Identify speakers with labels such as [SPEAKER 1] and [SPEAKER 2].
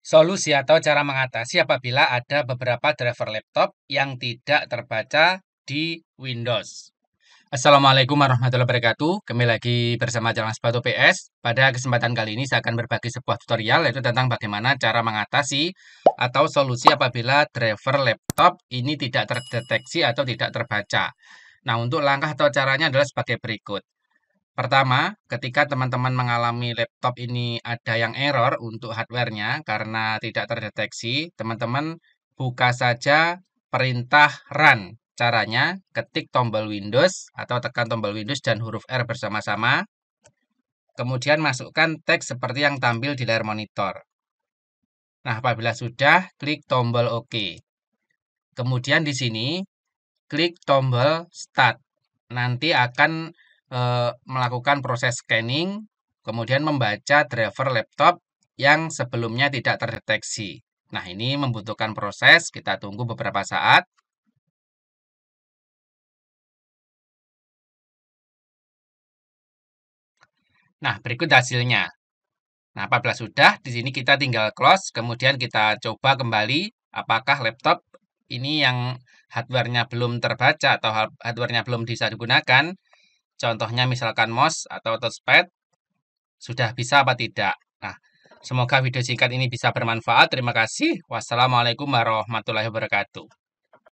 [SPEAKER 1] Solusi atau cara mengatasi apabila ada beberapa driver laptop yang tidak terbaca di Windows. Assalamualaikum warahmatullahi wabarakatuh. Kembali lagi bersama Jalan Sepatu PS. Pada kesempatan kali ini saya akan berbagi sebuah tutorial yaitu tentang bagaimana cara mengatasi atau solusi apabila driver laptop ini tidak terdeteksi atau tidak terbaca. Nah, untuk langkah atau caranya adalah sebagai berikut. Pertama, ketika teman-teman mengalami laptop ini ada yang error untuk hardware-nya karena tidak terdeteksi, teman-teman buka saja perintah run. Caranya, ketik tombol Windows atau tekan tombol Windows dan huruf R bersama-sama. Kemudian masukkan teks seperti yang tampil di layar monitor. Nah, apabila sudah, klik tombol OK. Kemudian di sini, klik tombol Start. Nanti akan Eh, melakukan proses scanning, kemudian membaca driver laptop yang sebelumnya tidak terdeteksi. Nah, ini membutuhkan proses, kita tunggu beberapa saat. Nah, berikut hasilnya. Nah, apabila sudah, di sini kita tinggal close, kemudian kita coba kembali apakah laptop ini yang hardware-nya belum terbaca atau hardware-nya belum bisa digunakan, Contohnya misalkan mos atau touchpad. Sudah bisa apa tidak? Nah, semoga video singkat ini bisa bermanfaat. Terima kasih. Wassalamualaikum warahmatullahi wabarakatuh.